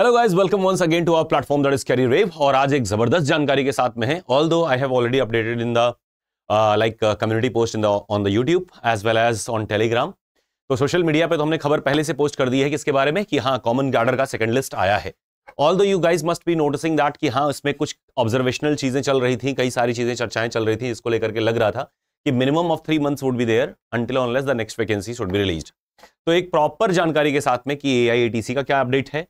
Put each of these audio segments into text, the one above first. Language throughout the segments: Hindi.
Hello guys welcome once again to our platform that is कैरी रेव और आज एक जबरदस्त जानकारी के साथ में है although I have already updated in the like community post in the on the YouTube as well as on Telegram तो सोशल मीडिया पे तो हमने खबर पहले से पोस्ट कर दी है कि इसके बारे में कि हाँ कॉमन गार्डर का सेकंड लिस्ट आया है although you guys must be noticing that कि हाँ इसमें कुछ ऑब्जर्वेशनल चीजें चल रही थी कई सारी चीजें चर्चाएं चल रही थी इसको लेकर के लग रहा था कि minimum of three months would be there until unless the next vacancy should be release तो एक प्रॉपर जानकारी के साथ में कि ए का क्या अपडेट है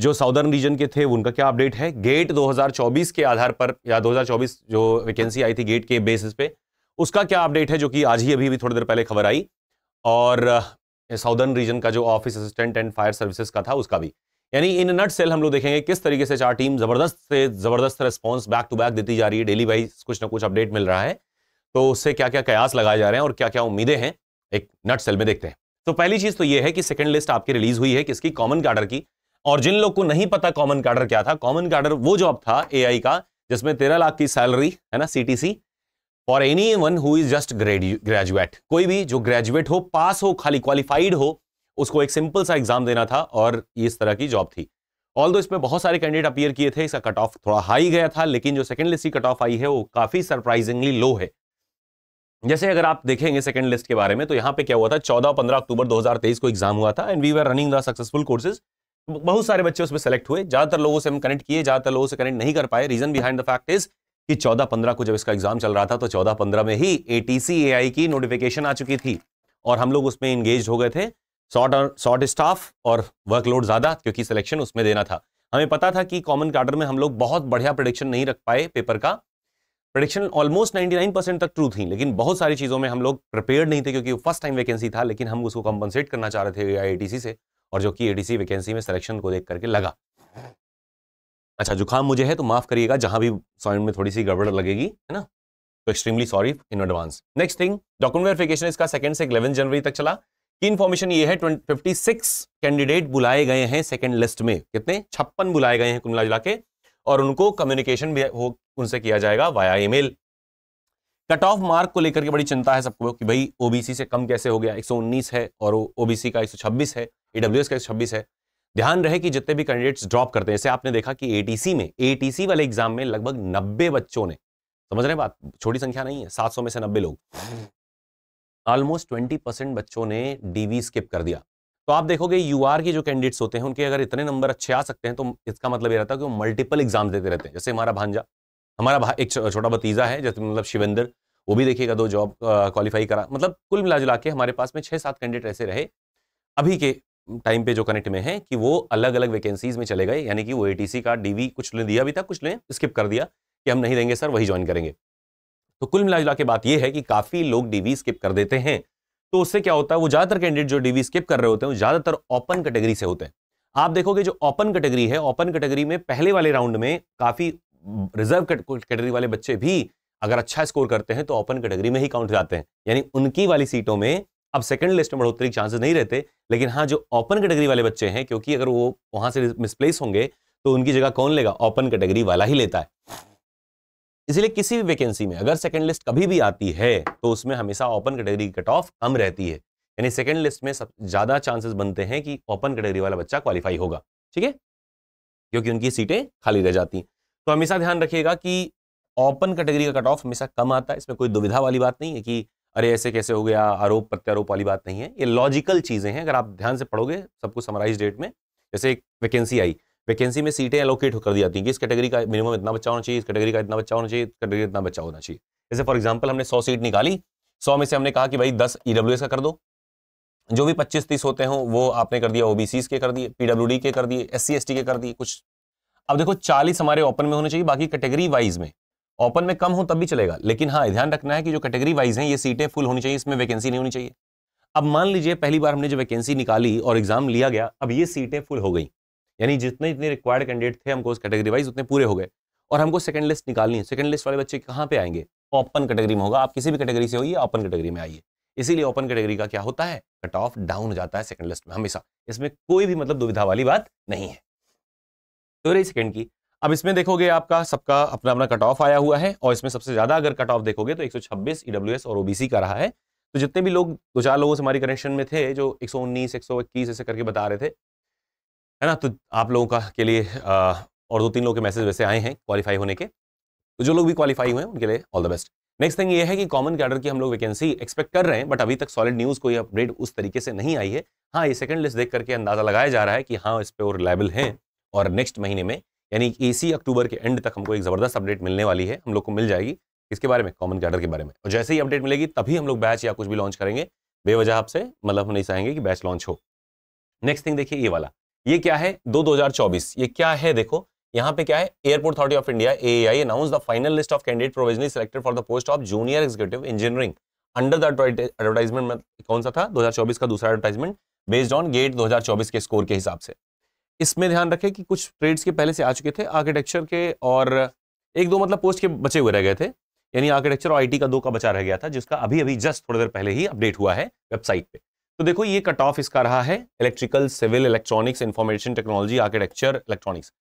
जो साउदर्न रीजन के थे उनका क्या अपडेट है गेट 2024 के आधार पर या 2024 जो वैकेंसी आई थी गेट के बेसिस पे उसका क्या अपडेट है जो कि आज ही अभी भी थोड़ी देर पहले खबर आई और साउदर्न रीजन का जो office assistant and fire services का था उसका भी यानी इन नट सेल हम लोग देखेंगे किस तरीके से चार टीम जबरदस्त से जबरदस्त रिस्पॉन्स बैक टू बैक देती जा रही है डेली वाइज कुछ ना कुछ अपडेट मिल रहा है तो उससे क्या क्या कयास लगाए जा रहे हैं और क्या क्या उम्मीदें हैं एक नट सेल में देखते हैं तो पहली चीज तो ये है कि सेकंड लिस्ट आपकी रिलीज हुई है किसकी कॉमन कार्डर की और जिन लोग को नहीं पता कॉमन कार्डर क्या था कॉमन कार्डर वो जॉब था एआई का जिसमें तेरह लाख की सैलरी है ना CTC for anyone who is just graduate कोई भी जो ग्रेजुएट हो पास हो खाली क्वालिफाइड हो उसको एक सिंपल सा एग्जाम देना था और इस तरह की जॉब थी ऑल दो इसमें बहुत सारे कैंडिडेट अपियर किए थे इसका कट ऑफ थोड़ा हाई गया था लेकिन जो सेकंड लिस्ट की कट ऑफ आई है वो काफी सरप्राइजिंगली लो है जैसे अगर आप देखेंगे सेकंड लिस्ट के बारे में तो यहाँ पे क्या हुआ था 14 पंद्रह अक्टूबर 2023 को एग्जाम हुआ था and we were running the successful courses बहुत सारे बच्चे उसमें सेलेक्ट हुए ज्यादातर लोगों से हम कनेक्ट किए ज्यादातर लोगों से कनेक्ट नहीं कर पाए reason behind the fact is कि 14 15 को जब इसका एग्जाम चल रहा था तो 14 15 में ही ए टी की नोटिफिकेशन आ चुकी थी और हम लोग उसमें इंगेज हो गए थे शॉर्ट और शॉर्ट स्टाफ और वर्कलोड ज्यादा क्योंकि सिलेक्शन उसमें देना था हमें पता था कि कॉमन कार्डर में हम लोग बहुत बढ़िया प्रोडिक्शन नहीं रख पाए पेपर का प्रोडिक्शन ऑलमोस्ट नाइन्टी परसेंट तक ट्रू थी लेकिन बहुत सारी चीज़ों में हम लोग प्रिपेयर नहीं थे क्योंकि फर्स्ट टाइम वैकेंसी था लेकिन हम उसको कॉम्पनसेट करना चाह रहे थे आई से और जो कि एडीसी वैकेंसी में सिलेक्शन को देख करके लगा अच्छा जुकाम मुझे है तो माफ़ करिएगा जहां भी साउंड में थोड़ी सी गड़बड़ लगेगी है ना तो extremely sorry in advance next thing document verification इसका सेकंड से इलेवन जनवरी तक चला की इन्फॉर्मेशन ये है फिफ्टी सिक्स कैंडिडेट बुलाए गए हैं सेकेंड लिस्ट में कितने छप्पन बुलाए गए हैं कुमला जिला के और उनको कम्युनिकेशन भी हो उनसे किया जाएगा via email cut off mark को लेकर के बड़ी चिंता है सबको कि भाई ओबीसी से कम कैसे हो गया 119 है और ओबीसी का 126 है ईडब्ल्यूएस का 126 है ध्यान रहे कि जितने भी कैंडिडेट्स ड्रॉप करते हैं जैसे आपने देखा कि एटीसी में एटीसी वाले एग्जाम में लगभग 90 बच्चों ने समझ रहे बात छोटी संख्या नहीं है 700 में से 90 लोग ऑलमोस्ट 20 परसेंट बच्चों ने डीवी स्किप कर दिया तो आप देखोगे यू के जो कैंडिडेट्स होते हैं उनके अगर इतने नंबर अच्छे आ सकते हैं तो इसका मतलब ये रहता है कि वो मल्टीपल एग्जाम देते रहते हैं जैसे हमारा भांजा हमारा एक छोटा भतीजा है जैसे मतलब शिवेंद्र वो भी देखिएगा दो जॉब क्वालिफाई करा मतलब कुल मिला जुला के हमारे पास में छः सात कैंडिडेट ऐसे रहे अभी के टाइम पे जो कनेक्ट में है कि वो अलग अलग वैकेंसीज में चले गए यानी कि वो एटीसी का डीवी कुछ ने दिया भी था कुछ ने स्किप कर दिया कि हम नहीं देंगे सर वही ज्वाइन करेंगे तो कुल मिला जुला के बात ये है कि काफ़ी लोग डीवी स्किप कर देते हैं तो उससे क्या होता है वो ज़्यादातर कैंडिडेट जो डीवी स्किप कर रहे होते हैं ज़्यादातर ओपन कैटेगरी से होते हैं आप देखोगे जो ओपन कैटेगरी है ओपन कैटेगरी में पहले वाले राउंड में काफ़ी रिजर्व कैटेगरी वाले बच्चे भी अगर अच्छा स्कोर करते हैं तो ओपन कैटेगरी में ही काउंट जाते हैं यानी उनकी वाली सीटों में अब सेकंड लिस्ट में बढ़ोतरी चांसेस नहीं रहते लेकिन हाँ जो ओपन कैटेगरी वाले बच्चे हैं क्योंकि अगर वो वहां से मिसप्लेस होंगे तो उनकी जगह कौन लेगा ओपन कैटेगरी वाला ही लेता है इसलिए किसी भी वैकेंसी में अगर सेकंड लिस्ट कभी भी आती है तो उसमें हमेशा ओपन कैटेगरी कट ऑफ कम रहती है यानी सेकंड लिस्ट में ज्यादा चांसेस बनते हैं कि ओपन कैटेगरी वाला बच्चा क्वालिफाई होगा ठीक है क्योंकि उनकी सीटें खाली रह जाती हैं तो हमेशा ध्यान रखिएगा कि ओपन कैटेगरी का कट ऑफ हमेशा कम आता है इसमें कोई दुविधा वाली बात नहीं है कि अरे ऐसे कैसे हो गया आरोप प्रत्यारोप वाली बात नहीं है ये लॉजिकल चीज़ें हैं अगर आप ध्यान से पढ़ोगे सबको समराइज डेट में जैसे एक वैकेंसी आई वैकेंसी में सीटें एलोकेट कर दी जाती हैं कि इस कैटेगरी का मिनिमम इतना बच्चा होना चाहिए इस कैटेगरी का इतना बच्चा होना चाहिए इस कैटेगरी इतना बच्चा होना चाहिए जैसे फॉर एग्जाम्पल हमने सौ सीट निकाली सौ में से हमने कहा कि भाई दस ई e का कर दो जो भी पच्चीस तीस होते हो वो आपने कर दिया ओबीसी के कर दिए पीडब्ल्यू के कर दिए एस सी के कर दिए कुछ अब देखो चालीस हमारे ओपन में होने चाहिए बाकी कैटेगरी वाइज में ओपन में कम हो तब भी चलेगा लेकिन हाँ ध्यान रखना है कि जो कैटेगरी वाइज हैं ये सीटें फुल होनी चाहिए इसमें वैकेंसी नहीं होनी चाहिए अब मान लीजिए पहली बार हमने जो वैकेंसी निकाली और एग्जाम लिया गया अब ये सीटें फुल हो गई यानी जितने जितने रिक्वायर्ड कैंडिडेट थे हमको उस कैटेगरी वाइज उतने पूरे हो गए और हमको सेकंड लिस्ट निकालनी है सेकंड लिस्ट वाले बच्चे कहाँ पे आएंगे ओपन कैटेगरी में होगा आप किसी भी कैटेगरी से होइए ओपन कैटेगरी में आइए इसीलिए ओपन कैटेगरी का क्या होता है कट ऑफ डाउन हो जाता है सेकंड लिस्ट में हमेशा इसमें कोई भी मतलब दुविधा वाली बात नहीं है तो रही सेकंड की अब इसमें देखोगे आपका सबका अपना अपना कट ऑफ आया हुआ है और इसमें सबसे ज्यादा अगर कट ऑफ देखोगे तो 126 ईडब्ल्यूएस e और ओबीसी का रहा है तो जितने भी लोग दो चार लोगों से हमारी कनेक्शन में थे जो 119 121 ऐसे करके बता रहे थे है ना तो आप लोगों का के लिए आ, और दो तीन लोग के मैसेज वैसे आए हैं क्वालिफाई होने के तो जो लोग भी क्वालिफाई हुए हैं उनके लिए all the best next thing ये है कि कॉमन कैडर की हम लोग वैकेंसी एक्सपेक्ट कर रहे हैं बट अभी तक सॉलिड न्यूज़ कोई अपडेट उस तरीके से नहीं आई है हाँ ये सेकंड लिस्ट देख करके अंदाजा लगाया जा रहा है कि हाँ इस पर वो रिलायबल हैं और नेक्स्ट महीने में यानी इसी अक्टूबर के एंड तक हमको एक ज़बरदस्त अपडेट मिलने वाली है हम लोग को मिल जाएगी इसके बारे में कॉमन कैडर के बारे में और जैसे ही अपडेट मिलेगी तभी हम लोग बैच या कुछ भी लॉन्च करेंगे बेवजह आपसे मतलब हम नहीं चाहेंगे कि बैच लॉन्च हो नेक्स्ट थिंग देखिए ये वाला ये क्या है दो चौबीस ये क्या है देखो यहाँ पे क्या है airport authority of India I announce the final list of candidate provision selected for the post of junior executive engineering under the advertisement कौन सा था 2024 का दूसरा एडवर्टाइजमेंट बेस्ड ऑन गेट 2024 के स्कोर के हिसाब से इसमें ध्यान रखें कि कुछ ट्रेड्स के पहले से आ चुके थे आर्किटेक्चर के और एक दो मतलब पोस्ट के बचे हुए रह गए थे यानी आर्किटेक्चर और आईटी का दो का बचा रह गया था जिसका अभी अभी जस्ट थोड़ी देर पहले ही अपडेट हुआ है वेबसाइट पे तो देखो ये कट ऑफ इसका रहा है electrical civil electronics information technology architecture electronics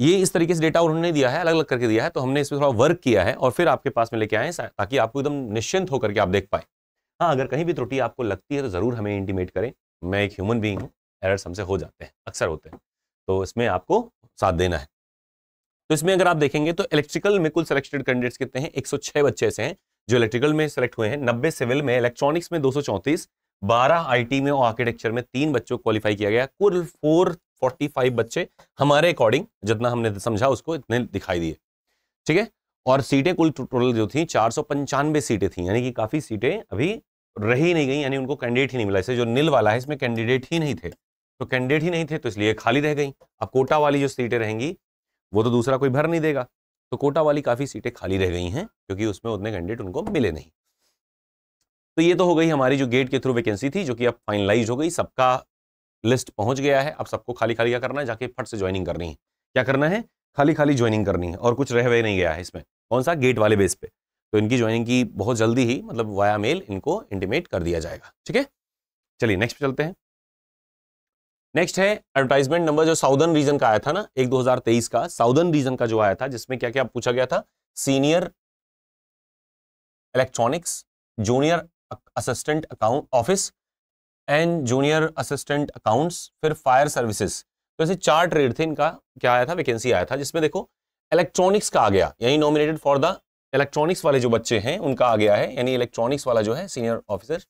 ये इस तरीके से डेटा उन्होंने दिया है अलग अलग करके दिया है तो हमने इसमें थोड़ा वर्क किया है और फिर आपके पास में लेके आए ताकि आपको एकदम निश्चिंत होकर के आप देख पाए हाँ अगर कहीं भी त्रुटि आपको लगती है तो ज़रूर हमें इंटीमेट करें मैं एक ह्यूमन बींग हूँ एरर्स हमसे हो जाते हैं अक्सर होते हैं तो इसमें आपको साथ देना है तो इसमें अगर आप देखेंगे तो इलेक्ट्रिकल में कुल सिलेक्टेड कैंडिडेट्स कितने हैं 106 बच्चे ऐसे हैं जो इलेक्ट्रिकल में सेलेक्ट हुए हैं नब्बे सिविल में इलेक्ट्रॉनिक्स में 234 12 आईटी में और आर्किटेक्चर में तीन बच्चों को क्वालिफाई किया गया कुल 445 बच्चे हमारे अकॉर्डिंग जितना हमने समझा उसको इतने दिखाई दिए ठीक है और सीटें कुल टोटल जो थी चार सीटें थी यानी कि काफ़ी सीटें अभी रही नहीं गई यानी उनको कैंडिडेट ही नहीं मिला इसे जो नील वाला है इसमें कैंडिडेट ही नहीं थे तो कैंडिडेट ही नहीं थे तो इसलिए खाली रह गई अब कोटा वाली जो सीटें रहेंगी वो तो दूसरा कोई भर नहीं देगा तो कोटा वाली काफ़ी सीटें खाली रह गई हैं क्योंकि उसमें उतने कैंडिडेट उनको मिले नहीं तो ये तो हो गई हमारी जो गेट के थ्रू वैकेंसी थी जो कि अब फाइनलाइज हो गई सबका लिस्ट पहुंच गया है अब सबको खाली खाली क्या करना है जाके फट से ज्वाइनिंग करनी है क्या करना है खाली खाली ज्वाइनिंग करनी है और कुछ रह वह नहीं गया है इसमें कौन सा गेट वाले बेस पे तो इनकी ज्वाइनिंग की बहुत जल्दी ही मतलब वाया मेल इनको इंटीमेट कर दिया जाएगा ठीक है चलिए नेक्स्ट चलते हैं नेक्स्ट है एडवर्टाइजमेंट नंबर जो साउदर्न रीजन का आया था ना एक 2023 का साउदर्न रीजन का जो आया था जिसमें क्या क्या पूछा गया था senior electronics junior assistant account office and junior assistant accounts फिर फायर सर्विसेज तो ऐसे चार ट्रेड थे इनका क्या आया था वैकेंसी आया था जिसमें देखो इलेक्ट्रॉनिक्स का आ गया यानी नॉमिनेटेड फॉर द इलेक्ट्रॉनिक्स वाले जो बच्चे हैं उनका आ गया है यानी इलेक्ट्रॉनिक्स वाला जो है सीनियर ऑफिसर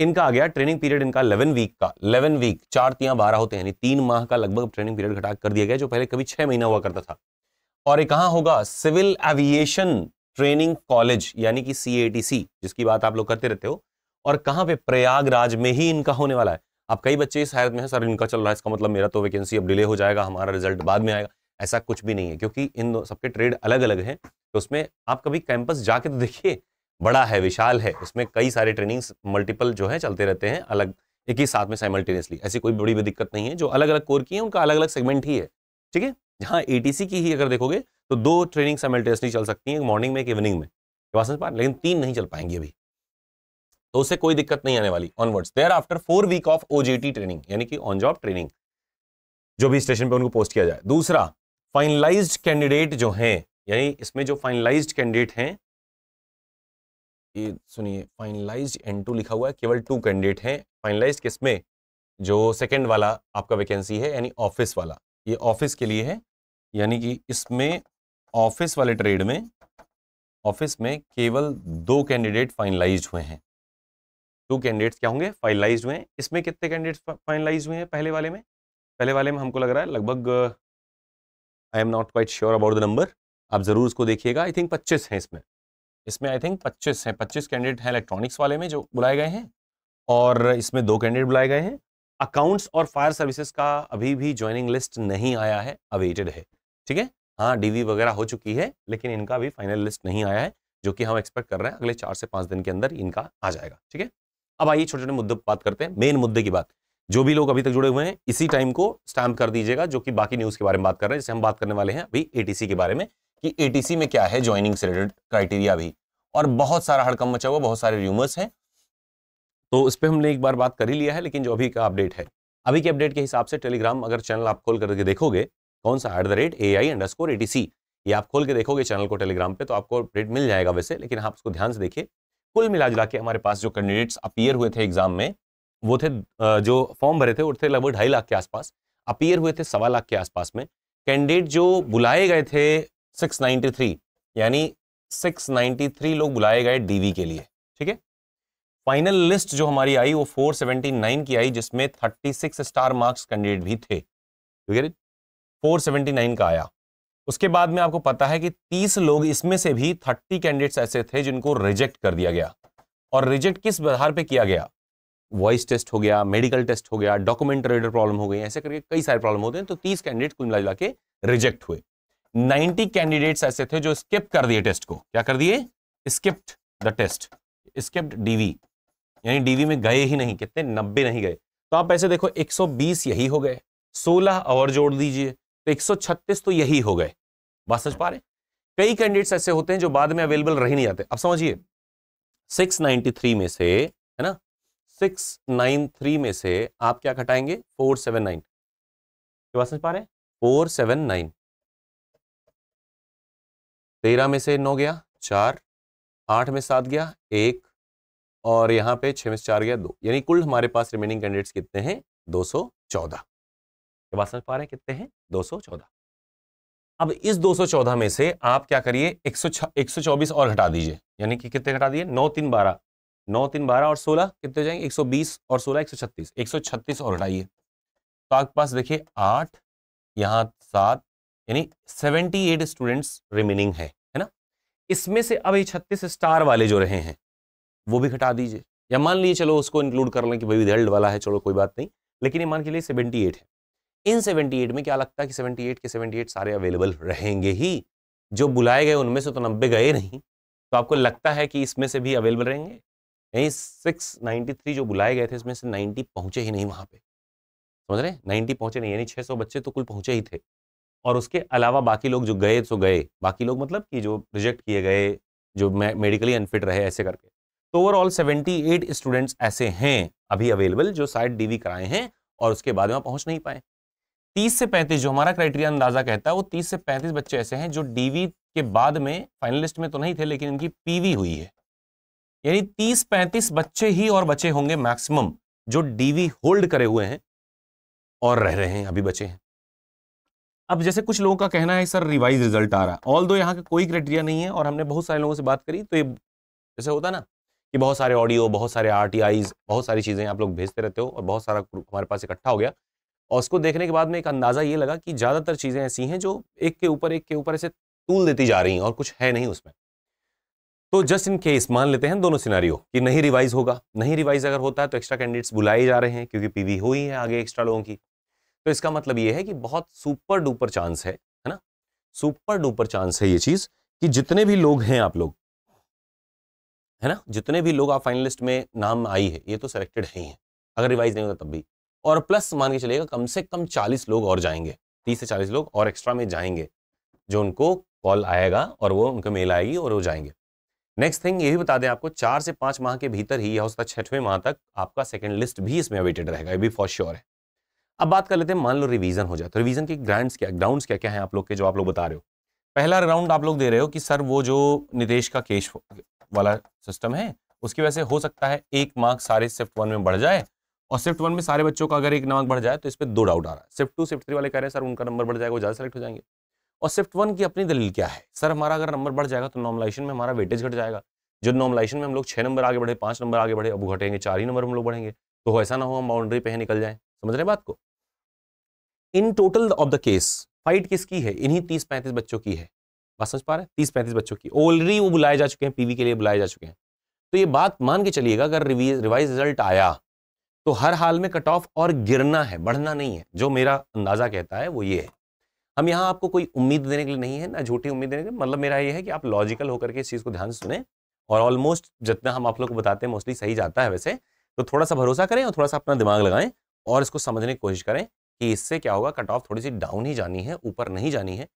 इनका आ गया ट्रेनिंग पीरियड इनका 11 वीक का 11 वीक चार तिया बारह होते हैं यानी तीन माह का लगभग ट्रेनिंग पीरियड घटा कर दिया गया जो पहले कभी छह महीना हुआ करता था और ये कहाँ होगा सिविल एविएशन ट्रेनिंग कॉलेज यानी कि सी जिसकी बात आप लोग करते रहते हो और कहाँ पे प्रयागराज में ही इनका होने वाला है आप कई बच्चे इस हालत में हैं सर इनका चल रहा है इसका मतलब मेरा तो वैकेंसी अब डिले हो जाएगा हमारा रिजल्ट बाद में आएगा ऐसा कुछ भी नहीं है क्योंकि इन सबके ट्रेड अलग अलग हैं तो उसमें आप कभी कैंपस जाके तो देखिए बड़ा है विशाल है उसमें कई सारे ट्रेनिंग्स मल्टीपल जो है चलते रहते हैं अलग एक ही साथ में साइमल्टेनियसली ऐसी कोई बड़ी दिक्कत नहीं है जो अलग अलग कोर की है उनका अलग अलग सेगमेंट ही है ठीक है जहाँ ए की ही अगर देखोगे तो दो ट्रेनिंग साइमल्टेनियसली चल सकती है मॉर्निंग में एक इवनिंग में लेकिन तीन नहीं चल पाएंगी अभी तो उससे कोई दिक्कत नहीं आने वाली onwards there after four week of OJT training यानी कि ऑन जॉब ट्रेनिंग जो भी स्टेशन पे उनको पोस्ट किया जाए दूसरा फाइनलाइज्ड कैंडिडेट जो हैं यानी इसमें जो फाइनलाइज्ड कैंडिडेट हैं ये सुनिए फाइनलाइज एन टू लिखा हुआ है केवल टू कैंडिडेट हैं फाइनलाइज किस में जो सेकेंड वाला आपका वैकेंसी है यानी ऑफिस वाला ये ऑफिस के लिए है यानी कि इसमें ऑफिस वाले ट्रेड में ऑफिस में केवल दो कैंडिडेट फाइनलाइज हुए हैं टू कैंडिडेट्स क्या होंगे फाइनलाइज हुए हैं इसमें कितने कैंडिडेट्स फाइनलाइज हुए हैं पहले वाले में पहले वाले में हमको लग रहा है लगभग I am not quite sure about the number आप ज़रूर उसको देखिएगा आई थिंक 25 हैं इसमें इसमें आई थिंक 25 हैं 25 कैंडिडेट हैं इलेक्ट्रॉनिक्स वाले में जो बुलाए गए हैं और इसमें दो कैंडिडेट बुलाए गए हैं अकाउंट्स और फायर सर्विसेज का अभी भी ज्वाइनिंग लिस्ट नहीं आया है अवेटेड है ठीक है हाँ डीवी वगैरह हो चुकी है लेकिन इनका भी फाइनल लिस्ट नहीं आया है जो कि हम एक्सपेक्ट कर रहे हैं अगले चार से पाँच दिन के अंदर इनका आ जाएगा ठीक है अब आइए छोटे छोटे मुद्दे पर बात करते हैं मेन मुद्दे की बात जो भी लोग अभी तक जुड़े हुए हैं इसी टाइम को स्टैम्प कर दीजिएगा जो कि बाकी न्यूज़ के बारे में बात कर रहे हैं जैसे हम बात करने वाले हैं अभी ए के बारे में कि एटीसी में क्या है ज्वाइनिंग से रिलेटेड क्राइटेरिया भी और बहुत सारा हड़कम मचा हुआ बहुत सारे र्यूमर्स हैं तो उस पर हमने एक बार बात कर ही लिया है लेकिन जो अभी का अपडेट है अभी के अपडेट के हिसाब से टेलीग्राम अगर चैनल आप खोल करके देखोगे कौन सा एट द रेट ए ये आप खोल के देखोगे चैनल को टेलीग्राम पे तो आपको अपडेट मिल जाएगा वैसे लेकिन आप उसको ध्यान से देखिए कुल मिला जुला के हमारे पास जो कैंडिडेट्स अपीयर हुए थे एग्जाम में वो थे जो फॉर्म भरे थे वो थे लगभग ढाई लाख के आसपास अपीयर हुए थे सवा लाख के आसपास में कैंडिडेट जो बुलाए गए थे 693 यानी 693 लोग बुलाए गए डीवी के लिए ठीक है फाइनल लिस्ट जो हमारी आई वो 479 की आई जिसमें 36 स्टार मार्क्स कैंडिडेट भी थे फोर सेवेंटी नाइन का आया उसके बाद में आपको पता है कि 30 लोग इसमें से भी 30 कैंडिडेट्स ऐसे थे जिनको रिजेक्ट कर दिया गया और रिजेक्ट किस आधार पे किया गया वॉइस टेस्ट हो गया मेडिकल टेस्ट हो गया डॉक्यूमेंट रेडर प्रॉब्लम हो गई ऐसे करके कई सारे प्रॉब्लम होते हैं तो 30 कैंडिडेट कुल मिला के रिजेक्ट हुए 90 कैंडिडेट्स ऐसे थे जो स्किप कर दिए टेस्ट को क्या कर दिए skipped the test skipped DV यानी डीवी में गए ही नहीं कितने नब्बे नहीं गए तो आप ऐसे देखो 120 यही हो गए 16 और जोड़ दीजिए तो 136 तो यही हो गए बात सच पा रहे कई कैंडिडेट्स ऐसे होते हैं जो बाद में अवेलेबल रह नहीं जाते अब समझिए 693 में से है ना 693 में से आप क्या घटाएंगे 479 सेवन नाइन बात समझ पा रहे हैं फोर सेवन नाइन तेरह में से नौ गया चार आठ में सात गया एक और यहाँ पे छः में से चार गया दो यानी कुल हमारे पास रिमेनिंग कैंडिडेट्स कितने हैं दो सौ चौदह बात समझ पा रहे हैं कितने हैं दो सौ चौदह अब इस 214 में से आप क्या करिए 124 और घटा दीजिए यानी कि कितने घटा दिए नौ तीन बारह नौ तीन बारह और सोलह कितने जाएंगे एक सौ बीस और सोलह एक सौ छत्तीस एक सौ छत्तीस और घटाइए तो आपके पास देखिए आठ यहाँ सात यानी 78 स्टूडेंट्स रिमेनिंग है है ना इसमें से अब ये छत्तीस स्टार वाले जो रहे हैं वो भी घटा दीजिए या मान लीजिए चलो उसको इंक्लूड कर लें कि भाई रिजल्ट वाला है चलो कोई बात नहीं लेकिन ये मान के लिए 78 है इन 78 में क्या लगता है कि 78 के 78 सारे अवेलेबल रहेंगे ही जो बुलाए गए उनमें से तो नब्बे गए नहीं तो आपको लगता है कि इसमें से भी अवेलेबल रहेंगे नाइन्टी थ्री जो बुलाए गए थे इसमें से नाइन्टी पहुंचे ही नहीं वहां पे समझ रहे नाइन्टी पहुंचे नहीं यानी सौ बच्चे तो कुल पहुंचे ही थे और उसके अलावा बाकी लोग जो गए तो गए बाकी लोग मतलब कि जो रिजेक्ट किए गए जो मेडिकली अनफिट रहे ऐसे करके तो ओवरऑल 78 स्टूडेंट्स ऐसे हैं अभी अवेलेबल जो साइड डीवी कराए हैं और उसके बाद वहाँ पहुँच नहीं पाए 30 से 35 जो हमारा क्राइटेरिया अंदाजा कहता है वो 30 से 35 बच्चे ऐसे हैं जो डीवी के बाद में फाइनलिस्ट में तो नहीं थे लेकिन इनकी पी हुई है यानी तीस पैंतीस बच्चे ही और बचे होंगे मैक्सिमम जो डीवी होल्ड करे हुए हैं और रह रहे हैं अभी बचे हैं अब जैसे कुछ लोगों का कहना है सर रिवाइज रिजल्ट आ रहा है ऑल दो यहाँ का कोई क्राइटेरिया नहीं है और हमने बहुत सारे लोगों से बात करी तो ये जैसे होता ना कि बहुत सारे ऑडियो बहुत सारे आर बहुत सारी चीज़ें आप लोग भेजते रहते हो और बहुत सारा हमारे पास इकट्ठा हो गया और उसको देखने के बाद में एक अंदाज़ा ये लगा कि ज़्यादातर चीज़ें ऐसी हैं जो एक के ऊपर एक के ऊपर ऐसे तूल देती जा रही हैं और कुछ है नहीं उसमें तो जस्ट इन केस मान लेते हैं दोनों सिनारियो कि नहीं रिवाइज होगा नहीं रिवाइज अगर होता है तो एक्स्ट्रा कैंडिडेट्स बुलाए जा रहे हैं क्योंकि पीवी हुई है आगे एक्स्ट्रा लोगों की तो इसका मतलब ये है कि बहुत सुपर डुपर चांस है है ना सुपर डुपर चांस है ये चीज कि जितने भी लोग हैं आप लोग है ना जितने भी लोग आप फाइनलिस्ट में नाम आई है ये तो सिलेक्टेड है ही है अगर रिवाइज नहीं होगा तब भी और प्लस मान के चलेगा कम से कम चालीस लोग और जाएंगे तीस से चालीस लोग और एक्स्ट्रा में जाएंगे जो उनको कॉल आएगा और वो उनका मेल आएगी और वो जाएंगे नेक्स्ट थिंग ये भी बता दें आपको चार से पांच माह के भीतर ही या उसका छठवें माह तक आपका सेकेंड लिस्ट भी इसमें अवेटेड रहेगा ये भी फॉर श्योर है अब बात कर लेते हैं मान लो रिवीजन हो जाए तो रिवीजन के ग्रांड्स क्या ग्राउंड क्या क्या है आप लोग के जो आप लोग बता रहे हो पहला राउंड आप लोग दे रहे हो कि सर वो जो नितेश का केश वाला सिस्टम है उसकी वजह से हो सकता है एक मार्क सारे शिफ्ट वन में बढ़ जाए और शिफ्ट वन में सारे बच्चों का अगर एक मार्क बढ़ जाए तो इस पर दो डाउट आ रहा है शिफ्ट टू शिफ्ट थ्री वाले कह रहे हैं सर उनका नंबर बढ़ जाएगा वो ज़्यादा सेलेक्ट हो जाएंगे और शिफ्ट वन की अपनी दलील क्या है सर हमारा अगर नंबर बढ़ जाएगा तो नॉर्मलाइजेशन में हमारा वेटेज घट जाएगा जो नॉर्मलाइजेशन में हम लोग छः नंबर आगे बढ़े पाँच नंबर आगे बढ़े अब घटेंगे चार ही नंबर हम लोग बढ़ेंगे तो ऐसा ना हो हम बाउंड्री पे निकल जाए समझ रहे बात को in total of the case fight किसकी है इन्हीं तीस पैंतीस बच्चों की है बात समझ पा रहे हैं तीस पैंतीस बच्चों की ऑलरेडी वो बुलाए जा चुके हैं पीवी के लिए बुलाए जा चुके हैं तो ये बात मान के चलिएगा अगर रिवाइज रिजल्ट आया तो हर हाल में कट ऑफ और गिरना है बढ़ना नहीं है जो मेरा अंदाजा कहता है वो ये है हम यहाँ आपको कोई उम्मीद देने के लिए नहीं है ना झूठी उम्मीद देने के लिए मतलब मेरा ये है कि आप लॉजिकल होकर के इस चीज़ को ध्यान से सुने और ऑलमोस्ट जितना हम आप लोग को बताते हैं मोस्टली सही जाता है वैसे तो थोड़ा सा भरोसा करें और थोड़ा सा अपना दिमाग लगाएं और इसको समझने की कोशिश करें कि इससे क्या होगा कट ऑफ थोड़ी सी डाउन ही जानी है ऊपर नहीं जानी है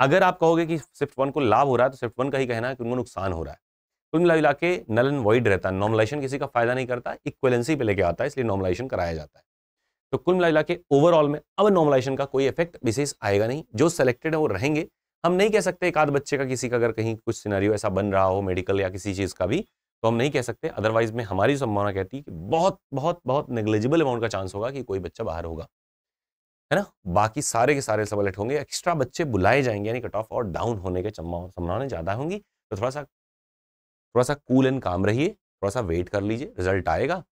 अगर आप कहोगे कि स्विफ्ट वन को लाभ हो रहा है तो स्विफ्ट वन का ही कहना है कि उनको नुकसान हो रहा है कुल मिला मिला के नल एंड वॉइड रहता है नॉर्मलाइजेशन किसी का फायदा नहीं करता इक्वलेंसी पे लेके आता है इसलिए नॉर्मलाइजेशन कराया जाता है तो कुल मिला मिला के ओवरऑल में अब नॉर्मलाइजेशन का कोई इफेक्ट विशेष आएगा नहीं जो सेलेक्टेड है वो रहेंगे हम नहीं कह सकते एक आध बच्चे का किसी का अगर कहीं कुछ सिनारियो ऐसा बन रहा हो मेडिकल या किसी चीज़ का भी तो हम नहीं कह सकते अदरवाइज में हमारी संभावना कहती है कि बहुत बहुत बहुत नेग्लेजिबल अमाउंट का चांस होगा कि कोई बच्चा बाहर होगा है ना बाकी सारे के सारे सबलेट होंगे एक्स्ट्रा बच्चे बुलाए जाएंगे यानी कट ऑफ और डाउन होने के संभावनाएं ज़्यादा होंगी तो थोड़ा सा थोड़ा सा कूल एंड काम रहिए थोड़ा सा वेट कर लीजिए रिजल्ट आएगा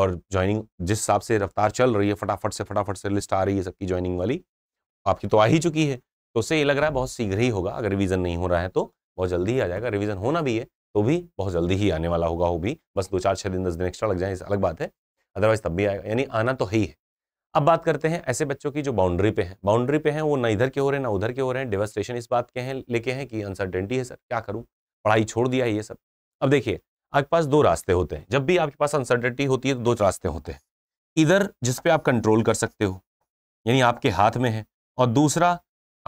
और ज्वाइनिंग जिस हिसाब से रफ्तार चल रही है फटाफट से फटाफट से लिस्ट आ रही है सबकी ज्वाइनिंग वाली आपकी तो आ ही चुकी है तो उससे ये लग रहा है बहुत शीघ्र ही होगा अगर रिवीजन नहीं हो रहा है तो बहुत जल्दी ही आ जाएगा रिवीजन होना भी है तो भी बहुत जल्दी ही आने वाला होगा वो भी बस दो चार छः दिन दस दिन एक्स्ट्रा लग जाए अलग बात है अदरवाइज तब भी आएगा यानी आना तो है ही है अब बात करते हैं ऐसे बच्चों की जो बाउंड्री पे हैं बाउंड्री पे हैं वो ना इधर के हो रहे हैं ना उधर के हो रहे हैं डेवास्टेशन इस बात के हैं लेके हैं कि अनसर्टेनिटी है सर क्या करूं पढ़ाई छोड़ दिया है ये सब अब देखिए आपके पास दो रास्ते होते हैं जब भी आपके पास अनसर्टेंटी होती है तो दो रास्ते होते हैं इधर जिसपे आप कंट्रोल कर सकते हो यानी आपके हाथ में है और दूसरा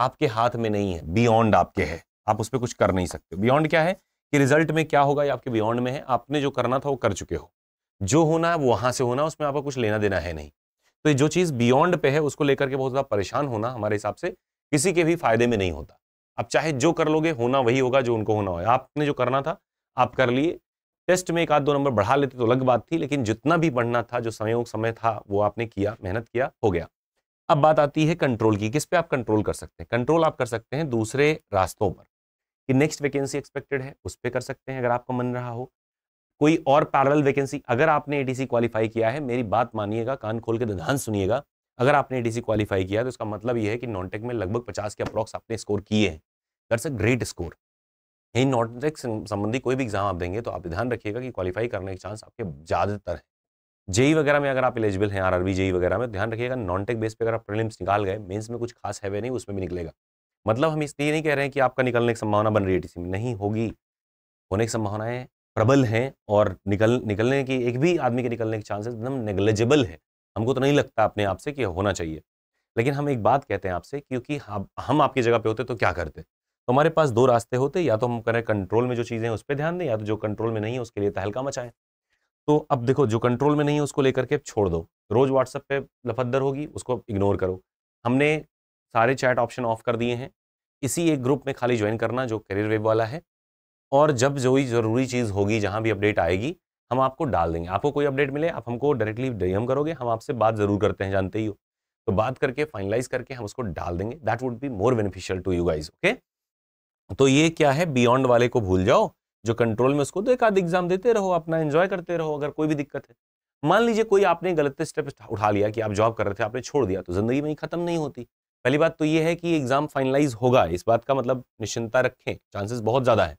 आपके हाथ में नहीं है बियॉन्ड आपके है आप उस पर कुछ कर नहीं सकते बियॉन्ड क्या है कि रिजल्ट में क्या होगा ये आपके बियॉन्ड में है आपने जो करना था वो कर चुके हो जो होना है वहां से होना उसमें आपको कुछ लेना देना है नहीं तो जो चीज़ बियॉन्ड पे है उसको लेकर के बहुत ज़्यादा परेशान होना हमारे हिसाब से किसी के भी फायदे में नहीं होता आप चाहे जो कर लोगे होना वही होगा जो उनको होना हो आपने जो करना था आप कर लिए टेस्ट में एक आध दो नंबर बढ़ा लेते तो अलग बात थी लेकिन जितना भी पढ़ना था जो समय समय था वो आपने किया मेहनत किया हो गया अब बात आती है कंट्रोल की किस पे आप कंट्रोल कर सकते हैं कंट्रोल आप कर सकते हैं दूसरे रास्तों पर कि नेक्स्ट वैकेंसी एक्सपेक्टेड है उस पर कर सकते हैं अगर आपका मन रहा हो कोई और पैरल वैकेंसी अगर आपने एटीसी क्वालिफाई किया है मेरी बात मानिएगा कान खोल के ध्यान सुनिएगा अगर आपने एटीसी क्वालिफाई किया तो इसका मतलब यह है कि नॉनटेक में लगभग पचास के अप्रॉक्स आपने स्कोर किए हैं दैट्स अ ग्रेट स्कोर यही नॉनटेक संबंधी कोई भी एग्जाम आप देंगे तो आप ध्यान रखिएगा कि क्वालिफाई करने के चांस आपके ज़्यादातर हैं जेई e वगैरह में अगर आप एलिजिबल हैं आर जेई e वगैरह में तो ध्यान रखिएगा नॉनटेक बेस पर अगर आप प्रिलिम्स निकाल गए मेन्स में कुछ खास हैवे नहीं उसमें भी निकलेगा मतलब हम इसलिए नहीं कह रहे हैं कि आपका निकलने की संभावना बन रही है टी में नहीं होगी होने की संभावनाएं प्रबल हैं और निकल निकलने की एक भी आदमी के निकलने के चांसेस एकदम नेग्लेजिबल है हमको तो नहीं लगता अपने आप से कि होना चाहिए लेकिन हम एक बात कहते हैं आपसे क्योंकि हम आपकी जगह पे होते तो क्या करते तो हमारे पास दो रास्ते होते या तो हम करें कंट्रोल में जो चीज़ें हैं उस पर ध्यान दें या तो जो कंट्रोल में नहीं है उसके लिए तहलका मचाएं तो अब देखो जो कंट्रोल में नहीं है उसको लेकर के छोड़ दो रोज़ व्हाट्सअप पे लफदर होगी उसको इग्नोर करो हमने सारे चैट ऑप्शन ऑफ कर दिए हैं इसी एक ग्रुप में खाली ज्वाइन करना जो करियर वेब वाला है और जब जो ही ज़रूरी चीज़ होगी जहाँ भी अपडेट आएगी हम आपको डाल देंगे आपको कोई अपडेट मिले आप हमको डायरेक्टली डीएम करोगे हम आपसे बात ज़रूर करते हैं जानते ही हो तो बात करके फाइनलाइज करके हम उसको डाल देंगे that would be more beneficial to you guys okay तो ये क्या है बियॉन्ड वाले को भूल जाओ जो कंट्रोल में उसको तो एक आध एग्जाम देते रहो अपना एंजॉय करते रहो अगर कोई भी दिक्कत है मान लीजिए कोई आपने गलत स्टेप उठा लिया कि आप जॉब कर रहे थे आपने छोड़ दिया तो जिंदगी में खत्म नहीं होती पहली बात तो ये है कि एग्जाम फाइनलाइज होगा इस बात का मतलब निश्चिंता रखें चांसेस बहुत ज्यादा है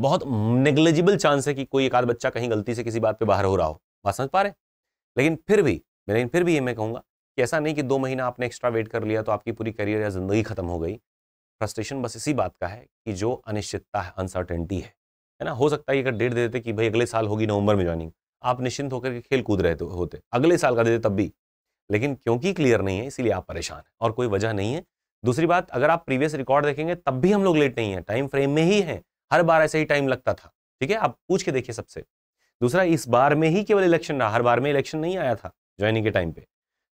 बहुत नेग्लेजिबल चांस है कि कोई एक आध बच्चा कहीं गलती से किसी बात पे बाहर हो रहा हो बात समझ पा रहे लेकिन फिर भी लेकिन फिर भी ये मैं कहूँगा कि ऐसा नहीं कि दो महीना आपने एक्स्ट्रा वेट कर लिया तो आपकी पूरी करियर या ज़िंदगी ख़त्म हो गई फ्रस्ट्रेशन बस इसी बात का है कि जो अनिश्चितता है अनसर्टेनिटी है है ना हो सकता है अगर डेट दे देते कि भाई अगले साल होगी नवंबर में ज्वाइनिंग आप निश्चिंत होकर के खेल कूद रहे तो, होते अगले साल का देते तब भी लेकिन क्योंकि क्लियर नहीं है इसीलिए आप परेशान हैं और कोई वजह नहीं है दूसरी बात अगर आप प्रीवियस रिकॉर्ड देखेंगे तब भी हम लोग लेट नहीं है टाइम फ्रेम में ही हैं हर बार ऐसे ही टाइम लगता था ठीक है आप पूछ के देखिए सबसे दूसरा इस बार में ही केवल इलेक्शन रहा हर बार में इलेक्शन नहीं आया था ज्वाइनिंग के टाइम पे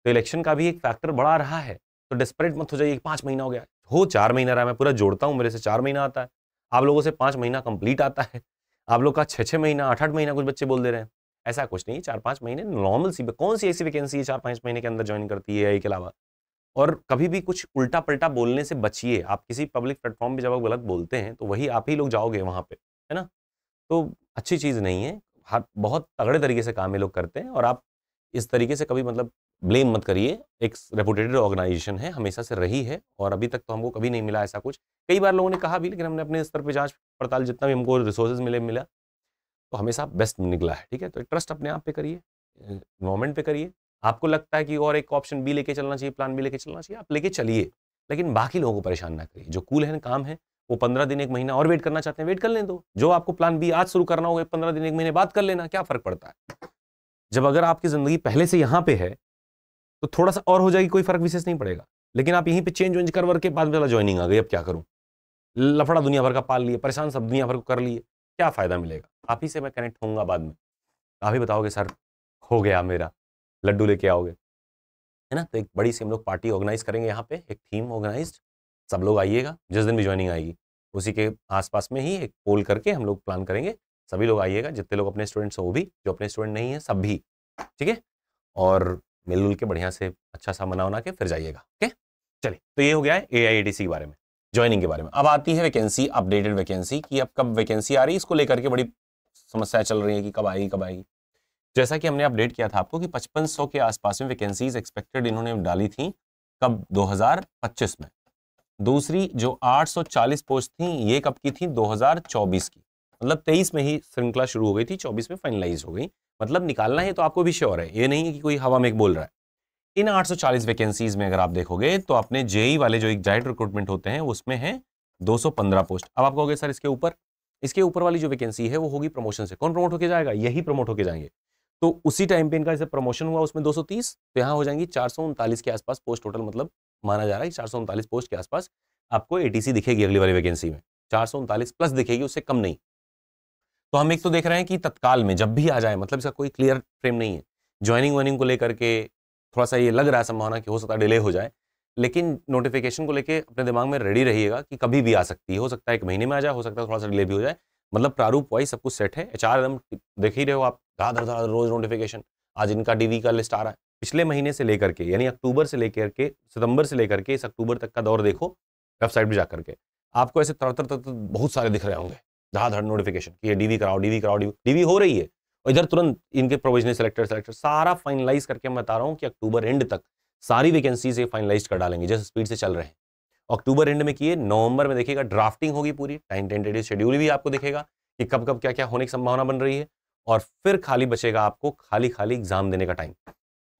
तो इलेक्शन का भी एक फैक्टर बड़ा रहा है तो डिस्परेट मत हो जाइए पाँच महीना हो गया हो चार महीना रहा मैं पूरा जोड़ता हूँ मेरे से चार महीना आता है आप लोगों से पाँच महीना कंप्लीट आता है आप लोग का छः छः महीना आठ आठ महीना कुछ बच्चे बोल दे रहे हैं ऐसा कुछ नहीं चार पाँच महीने नॉर्मल सी कौन सी ऐसी वैकेंसी है चार पाँच महीने के अंदर ज्वाइन करती है के अलावा और कभी भी कुछ उल्टा पलटा बोलने से बचिए आप किसी पब्लिक प्लेटफॉर्म पे जब आप गलत बोलते हैं तो वही आप ही लोग जाओगे वहाँ पे है ना तो अच्छी चीज़ नहीं है हर बहुत तगड़े तरीके से काम ये लोग करते हैं और आप इस तरीके से कभी मतलब ब्लेम मत करिए एक रेपुटेटेड ऑर्गेनाइजेशन है हमेशा से रही है और अभी तक तो हमको कभी नहीं मिला ऐसा कुछ कई बार लोगों ने कहा भी लेकिन हमने अपने स्तर पर जाँच पड़ताल जितना भी हमको रिसोर्सेज मिले मिला तो हमेशा बेस्ट निकला है ठीक है तो ट्रस्ट अपने आप पे करिए गवर्नमेंट पे करिए आपको लगता है कि और एक ऑप्शन बी लेके चलना चाहिए प्लान बी लेके चलना चाहिए आप लेके चलिए लेकिन बाकी लोगों को परेशान ना करिए जो कूल है काम है वो पंद्रह दिन एक महीना और वेट करना चाहते हैं वेट कर लें दो तो। जो आपको प्लान बी आज शुरू करना होगा पंद्रह दिन एक महीने बाद कर लेना क्या फर्क पड़ता है जब अगर आपकी जिंदगी पहले से यहाँ पे है तो थोड़ा सा और हो जाएगी कोई फर्क विशेष नहीं पड़ेगा लेकिन आप यहीं पर चेंज वेंज कर के बाद में ज्वाइनिंग आ गई अब क्या करूँ लफड़ा दुनिया भर का पाल लिए परेशान सब दुनिया भर को कर लिए क्या फायदा मिलेगा आप ही से मैं कनेक्ट होऊंगा बाद में आप ही बताओगे सर हो गया मेरा लड्डू लेके आओगे है ना तो एक बड़ी सी हम लोग पार्टी ऑर्गेनाइज करेंगे यहाँ पे एक थीम ऑर्गेनाइज सब लोग आइएगा जिस दिन भी ज्वाइनिंग आएगी उसी के आसपास में ही एक पोल करके हम लोग प्लान करेंगे सभी लोग आइएगा जितने लोग अपने स्टूडेंट्स हो भी जो अपने स्टूडेंट नहीं है सब भी ठीक है और मिलजुल के बढ़िया से अच्छा सा मना के फिर जाइएगा ओके चलिए तो ये हो गया है ए के बारे में ज्वाइनिंग के बारे में अब आती है वैकेंसी अपडेटेड वैकेंसी कि अब कब वैकेंसी आ रही है इसको लेकर के बड़ी समस्या चल रही है कि कब आएगी कब आएगी जैसा कि हमने अपडेट किया था आपको कि 5500 के आसपास में वैकेंसीज एक्सपेक्टेड इन्होंने डाली थी कब 2025 में दूसरी जो 840 पोस्ट थी ये कब की थी 2024 की मतलब 23 में ही श्रृंखला शुरू हो गई थी 24 में फाइनलाइज हो गई मतलब निकालना है तो आपको भी श्योर है ये नहीं है कि कोई हवा में एक बोल रहा है इन आठ वैकेंसीज में अगर आप देखोगे तो अपने जेई वाले जो एक डायरेक्ट रिक्रूटमेंट होते हैं उसमें है दो पोस्ट अब आप कहोगे सर इसके ऊपर इसके ऊपर वाली जो वैकेंसी है वो होगी प्रमोशन से कौन प्रमोट होकर जाएगा यही प्रमोट होकर जाएंगे तो उसी टाइम पे इनका जैसे प्रमोशन हुआ उसमें 230 तो यहाँ हो जाएंगी चार के आसपास पोस्ट टोटल मतलब माना जा रहा है कि चार पोस्ट के आसपास आपको एटीसी दिखेगी अगली वाली वैकेंसी में चार प्लस दिखेगी उससे कम नहीं तो हम एक तो देख रहे हैं कि तत्काल में जब भी आ जाए मतलब इसका कोई क्लियर फ्रेम नहीं है ज्वाइनिंग वाइनिंग को लेकर के थोड़ा सा ये लग रहा है संभावना कि हो सकता है डिले हो जाए लेकिन नोटिफिकेशन को लेके अपने दिमाग में रेडी रहिएगा कि कभी भी आ सकती है हो सकता है एक महीने में आ जाए हो सकता है थोड़ा सा डिले भी हो जाए मतलब प्रारूप वाइज सब कुछ सेट है एच आर देख ही रहे हो आप धाधर धाधर रोज नोटिफिकेशन आज इनका डीवी का लिस्ट आ रहा है पिछले महीने से लेकर के यानी अक्टूबर से लेकर के सितंबर से लेकर के इस अक्टूबर तक का दौर देखो वेबसाइट पर जाकर के आपको ऐसे तरह तरह तरह बहुत सारे दिख रहे होंगे धड़ नोटिफिकेशन कि ये डीवी कराओ डीवी कराओ डीवी डीवी हो रही है और इधर तुरंत इनके प्रोविजनल सेलेक्टर सेलेक्टर सारा फाइनलाइज करके मैं बता रहा हूँ कि अक्टूबर एंड तक सारी वैकेंसीज ये फाइनलाइज कर डालेंगे जैसे स्पीड से चल रहे हैं अक्टूबर एंड में किए नवंबर में देखिएगा ड्राफ्टिंग होगी पूरी टाइम टेंटेटिव शेड्यूल भी आपको दिखेगा कि कब कब क्या क्या होने की संभावना बन रही है और फिर खाली बचेगा आपको खाली खाली एग्जाम देने का टाइम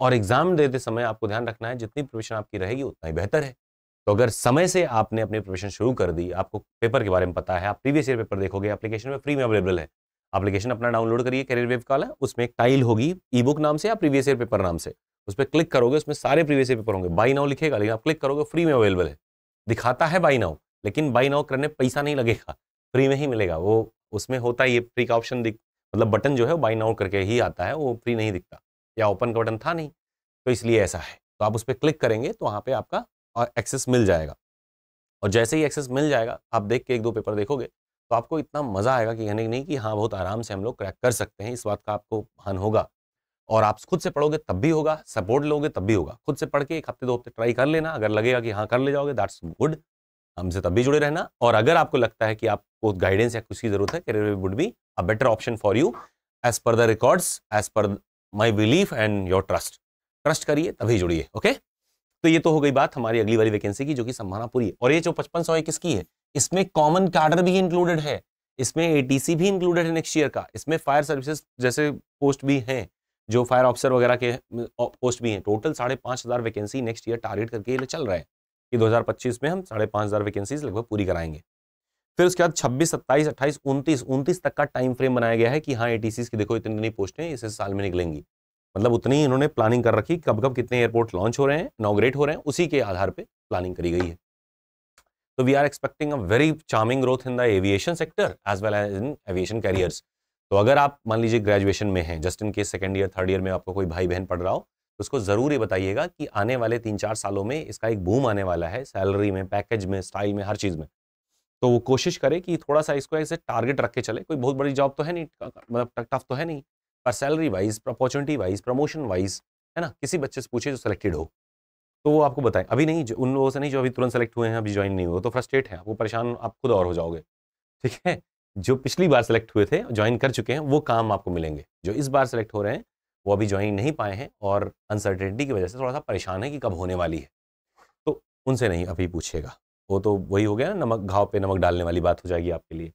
और एग्जाम देते समय आपको ध्यान रखना है जितनी प्रिपरेशन आपकी रहेगी उतना ही बेहतर है तो अगर समय से आपने अपनी प्रिपरेशन शुरू कर दी आपको पेपर के बारे में पता है आप प्रीवियस ईयर पेपर देखोगे एप्लीकेशन में फ्री में अवेलेबल है एप्लीकेशन अपना डाउनलोड करिए करियर वेब का उसमें एक टाइल होगी ई बुक नाम से या प्रीवियस ईयर पेपर नाम से उस पर क्लिक करोगे उसमें सारे प्रीवियस ईयर पेपर होंगे बाई नाउ लिखेगा लेकिन आप क्लिक करोगे फ्री में अवेलेबल है दिखाता है बाई नाउ लेकिन बाई नाउ करने पैसा नहीं लगेगा फ्री में ही मिलेगा वो उसमें होता है ये फ्री का ऑप्शन दिख मतलब बटन जो है बाई नाउ करके ही आता है वो फ्री नहीं दिखता या ओपन का बटन था नहीं तो इसलिए ऐसा है तो आप उस पर क्लिक करेंगे तो वहाँ पर आपका एक्सेस मिल जाएगा और जैसे ही एक्सेस मिल जाएगा आप देख के एक दो पेपर देखोगे तो आपको इतना मज़ा आएगा कि कहने नहीं कि हाँ बहुत आराम से हम लोग क्रैक कर सकते हैं इस बात का आपको भान होगा और आप खुद से पढ़ोगे तब भी होगा सपोर्ट लोगे तब भी होगा खुद से पढ़ के एक हफ्ते दो हफ्ते ट्राई कर लेना अगर लगेगा कि हाँ कर ले जाओगे दैट्स गुड हमसे तब भी जुड़े रहना और अगर आपको लगता है कि आपको गाइडेंस या कुछ की जरूरत है career would be a better option for you as per the records as per my belief and your trust trust करिए तभी जुड़िए ओके तो ये तो हो गई बात हमारी अगली वाली वैकेंसी की जो कि संभावना पूरी है और ये जो पचपन सौ किसकी है इसमें कॉमन कार्डर भी इंक्लूडेड है इसमें एटीसी भी इंक्लूडेड है नेक्स्ट ईयर का इसमें फायर सर्विसेज जैसे पोस्ट भी हैं जो फायर ऑफिसर वगैरह के पोस्ट भी हैं टोटल साढ़े पाँच हज़ार वैकेंसी नेक्स्ट ईयर टारगेट करके ये चल रहा है कि 2025 में हम साढ़े पाँच हज़ार वैकेंसीज लगभग पूरी कराएंगे फिर उसके बाद 26, 27, 28, 29, 29 तक का टाइम फ्रेम बनाया गया है कि हाँ ए की देखो इतनी इतनी पोस्टें इस साल में निकलेंगी मतलब उतनी ही इन्होंने प्लानिंग कर रखी कब कब कितने एयरपोर्ट लॉन्च हो रहे हैं इनाग्रेट हो रहे हैं उसी के आधार पर प्लानिंग करी गई है तो we are expecting a very charming growth in the aviation sector as well as in aviation carriers तो अगर आप मान लीजिए ग्रेजुएशन में हैं just in case second year third year में आपको कोई भाई बहन पढ़ रहा हो तो उसको ज़रूर ये बताइएगा कि आने वाले तीन चार सालों में इसका एक बूम आने वाला है सैलरी में पैकेज में स्टाइल में हर चीज़ में तो वो कोशिश करे कि थोड़ा सा इसको ऐसे टारगेट रख के चले कोई बहुत बड़ी जॉब तो है नहीं मतलब टफ तो है नहीं पर salary wise opportunity wise promotion wise है ना किसी बच्चे से पूछे जो सिलेक्टेड हो तो वो आपको बताएं अभी नहीं उन लोगों से नहीं जो अभी तुरंत सेलेक्ट हुए हैं अभी ज्वाइन नहीं हुए तो फ्रस्ट्रेट है आपको परेशान आप खुद और हो जाओगे ठीक है जो पिछली बार सेलेक्ट हुए थे ज्वाइन कर चुके हैं वो काम आपको मिलेंगे जो इस बार सेलेक्ट हो रहे हैं वो अभी ज्वाइन नहीं पाए हैं और अनसर्टेनिटी की वजह से थोड़ा सा परेशान है कि कब होने वाली है तो उनसे नहीं अभी पूछेगा वो तो वही हो गया ना नमक घाव पे नमक डालने वाली बात हो जाएगी आपके लिए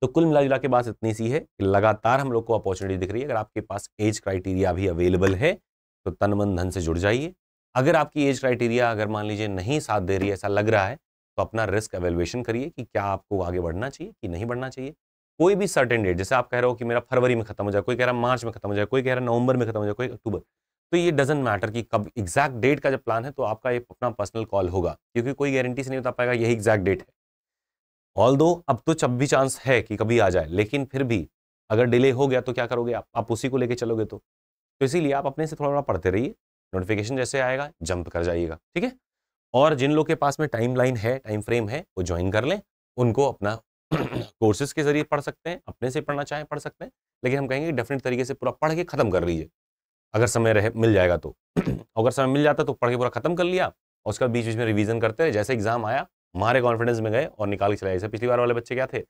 तो कुल मिला जुला के बात इतनी सी है कि लगातार हम लोग को अपॉर्चुनिटी दिख रही है अगर आपके पास एज क्राइटेरिया भी अवेलेबल है तो तन मन धन से जुड़ जाइए अगर आपकी एज क्राइटेरिया अगर मान लीजिए नहीं साथ दे रही है ऐसा लग रहा है तो अपना रिस्क एवेल्युएशन करिए कि क्या आपको आगे बढ़ना चाहिए कि नहीं बढ़ना चाहिए कोई भी सर्टेन डेट जैसे आप कह रहे हो कि मेरा फरवरी में खत्म हो जाए कोई कह रहा है मार्च में खत्म हो जाए कोई कह रहा है नवंबर में खत्म हो जाए कोई अक्टूबर तो ये डजेंट मैटर कि कब एग्जैक्ट डेट का जब प्लान है तो आपका ये अपना पर्सनल कॉल होगा क्योंकि कोई गारंटी से नहीं बता पाएगा यही एग्जैक्ट डेट है ऑल दो अब तो जब भी चांस है कि कभी आ जाए लेकिन फिर भी अगर डिले हो गया तो क्या करोगे आप आप उसी को लेके चलोगे तो, तो इसीलिए आप अपने से थोड़ा थोड़ा पढ़ते रहिए नोटिफिकेशन जैसे आएगा जंप कर जाइएगा ठीक है और जिन लोग के पास में टाइम लाइन है टाइम फ्रेम है वो ज्वाइन कर लें उनको अपना कोर्सेज के जरिए पढ़ सकते हैं अपने से पढ़ना चाहें पढ़ सकते हैं लेकिन हम कहेंगे डेफिनेट तरीके से पूरा पढ़ के खत्म कर लीजिए अगर समय रहे मिल जाएगा तो अगर समय मिल जाता तो पढ़ के पूरा खत्म कर लिया और उसका बीच बीच में रिवीजन करते रहे जैसे एग्जाम आया हमारे कॉन्फिडेंस में गए और निकाल के चलाए जैसे पिछली बार वाले बच्चे क्या थे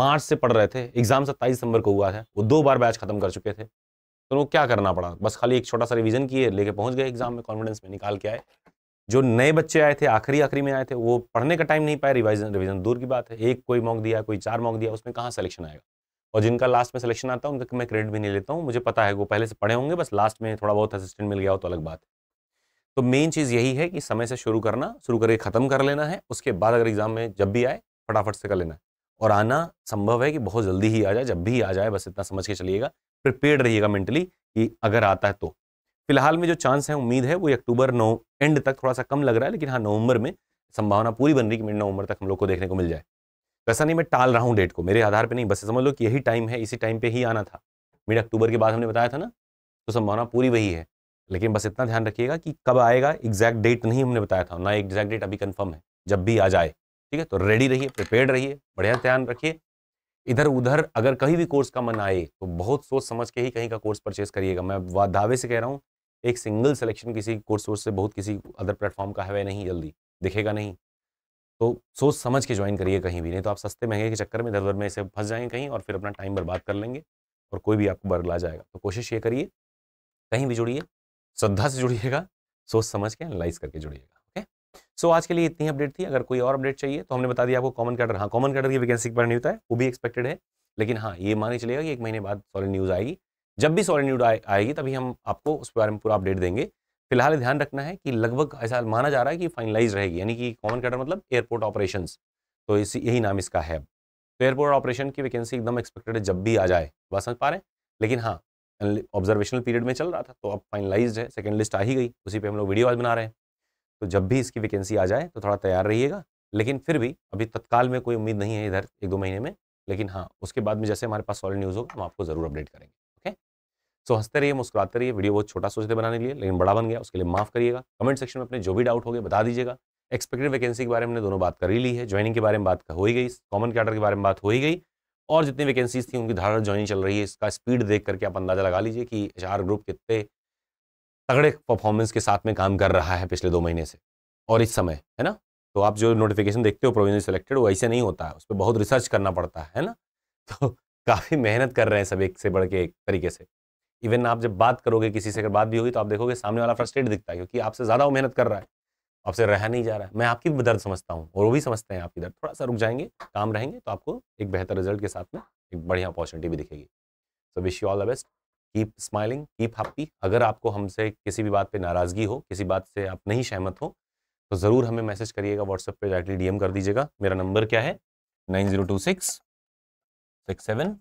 मार्च से पढ़ रहे थे एग्जाम सत्ताईस दिसंबर को हुआ था वो दो बार बैच खत्म कर चुके थे तो उनको क्या करना पड़ा बस खाली एक छोटा सा रिवीजन किए लेके पहुंच गए एग्जाम में कॉन्फिडेंस में निकाल के आए जो नए बच्चे आए थे आखिरी आखिरी में आए थे वो पढ़ने का टाइम नहीं पाया रिवाइजन रिवीजन दूर की बात है एक कोई मॉक दिया कोई चार मॉक दिया उसमें कहाँ सिलेक्शन आएगा और जिनका लास्ट में सिलेक्शन आता है उनका मैं क्रेडिट भी नहीं लेता हूँ मुझे पता है वो पहले से पढ़े होंगे बस लास्ट में थोड़ा बहुत असिस्टेंट मिल गया हो तो अलग बात है तो मेन चीज़ यही है कि समय से शुरू करना शुरू करके ख़त्म कर लेना है उसके बाद अगर एग्जाम में जब भी आए फटाफट से कर लेना और आना संभव है कि बहुत जल्दी ही आ जाए जब भी आ जाए बस इतना समझ के चलिएगा प्रिपेयर रहिएगा मेंटली कि अगर आता है तो फिलहाल में जो चांस है उम्मीद है वो अक्टूबर नौ एंड तक थोड़ा सा कम लग रहा है लेकिन हाँ नवंबर में संभावना पूरी बन रही कि मिड नवंबर तक हम लोग को देखने को मिल जाए वैसा नहीं मैं टाल रहा हूँ डेट को मेरे आधार पर नहीं बस समझ लो कि यही टाइम है इसी टाइम पर ही आना था मिड अक्टूबर के बाद हमने बताया था ना तो संभावना पूरी वही है लेकिन बस इतना ध्यान रखिएगा कि कब आएगा एग्जैक्ट डेट नहीं हमने बताया था ना एग्जैक्ट डेट अभी कन्फर्म है जब भी आ जाए ठीक है तो रेडी रहिए प्रिपेयर रहिए बढ़िया ध्यान रखिए इधर उधर अगर कहीं भी कोर्स का मन आए तो बहुत सोच समझ के ही कहीं का कोर्स परचेज करिएगा मैं दावे से कह रहा हूँ एक सिंगल सिलेक्शन किसी कोर्स सोर्स से बहुत किसी अदर प्लेटफॉर्म का है वह नहीं जल्दी दिखेगा नहीं तो सोच समझ के ज्वाइन करिए कहीं भी नहीं तो आप सस्ते महंगे के चक्कर में इधर उधर में इसे फंस जाएंगे कहीं और फिर अपना टाइम बर्बाद कर लेंगे और कोई भी आपको बरला जाएगा तो कोशिश ये करिए कहीं भी जुड़िए श्रद्धा से जुड़िएगा सोच समझ के एनालाइज करके जुड़िएगा ओके सो आज के लिए इतनी अपडेट थी अगर कोई और अपडेट चाहिए तो हमने बता दिया आपको कॉमन कैडर हाँ कॉमन कैडर की वैकेंसी पर नहीं होता है वो भी एक्सपेक्टेड है लेकिन हाँ ये मान ही चलेगा कि एक महीने बाद सॉलिड न्यूज़ आएगी जब भी सॉलिड न्यूड आएगी तभी हम आपको उस बारे में पूरा अपडेट देंगे फिलहाल ध्यान रखना है कि लगभग ऐसा माना जा रहा है कि फाइनलाइज रहेगी यानी कि कॉमन कैटर मतलब एयरपोर्ट ऑपरेशन तो इसी यही नाम इसका है तो एयरपोर्ट ऑपरेशन की वैकेंसी एकदम एक्सपेक्टेड है जब भी आ जाए बात समझ पा रहे हैं लेकिन हाँ ऑब्जर्वेशनल पीरियड में चल रहा था तो अब फाइनलाइज है सेकेंड लिस्ट आ ही गई उसी पर हम लोग वीडियो आज बना रहे हैं तो जब भी इसकी वैकेंसी आ जाए तो थोड़ा तैयार रहिएगा लेकिन फिर भी अभी तत्काल में कोई उम्मीद नहीं है इधर एक दो महीने में लेकिन हाँ उसके बाद में जैसे हमारे पास सॉलिड न्यूज़ होगा हम आपको ज़रूर अपडेट करेंगे सो तो हंसते रहिए मुस्कुराते रहिए वीडियो बहुत छोटा सोचते बनाने के लिए लेकिन बड़ा बन गया उसके लिए माफ करिएगा कमेंट सेक्शन में अपने जो भी डाउट हो गए बता दीजिएगा एक्सपेक्टेड वैकेंसी के बारे में दोनों बात कर ही ली है ज्वाइनिंग के बारे में बात हो ही गई कॉमन कैडर के बारे में बात हो ही गई और जितनी वैकेंसीज थी उनकी धारा ज्वाइनिंग चल रही है इसका स्पीड देख करके आप अंदाजा लगा लीजिए कि एच ग्रुप कितने तगड़े परफॉर्मेंस के साथ में काम कर रहा है पिछले दो महीने से और इस समय है ना तो आप जो नोटिफिकेशन देखते हो प्रोविजन सेलेक्टेड वो ऐसे नहीं होता है उस पर बहुत रिसर्च करना पड़ता है ना तो काफ़ी मेहनत कर रहे हैं सब एक से बढ़ के एक तरीके से इवन आप जब बात करोगे किसी से अगर बात भी होगी तो आप देखोगे सामने वाला फ्रस्ट्रेट दिखता है क्योंकि आपसे ज़्यादा वो मेहनत कर रहा है आपसे रहा नहीं जा रहा है मैं आपकी भी दर्द समझता हूँ और वो भी समझते हैं आपकी दर्द थोड़ा सा रुक जाएंगे काम रहेंगे तो आपको एक बेहतर रिजल्ट के साथ में एक बढ़िया अपॉर्चुनिटी भी दिखेगी so wish you all the best keep smiling keep happy अगर आपको हमसे किसी भी बात पे नाराज़गी हो किसी बात से आप नहीं सहमत हो तो ज़रूर हमें मैसेज करिएगा व्हाट्सएप पे डायरेक्टली डीएम कर दीजिएगा मेरा नंबर क्या है nine zero two six six seven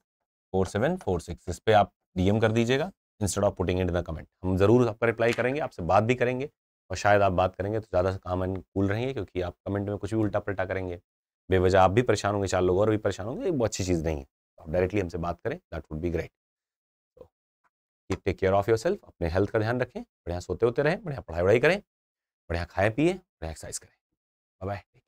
four seven four six इस पर आप डीएम कर दीजिएगा instead of putting it the comment हम ज़रूर आपका रिप्लाई करेंगे आपसे बात भी करेंगे और शायद आप बात करेंगे तो ज़्यादा काम एंड कूल रहेंगे क्योंकि आप कमेंट में कुछ भी उल्टा पलटा करेंगे बेवजह आप भी परेशान होंगे चार लोग और भी परेशान होंगे वो अच्छी चीज़ नहीं है तो आप डायरेक्टली हमसे बात करें दैट वुड बी ग्रेट तो take care of yourself अपने हेल्थ का ध्यान रखें बढ़िया सोते होते रहें बढ़िया पढ़ाई वढ़ाई करें बढ़िया खाएं पिए बढ़िया एक्सरसाइज करें बाय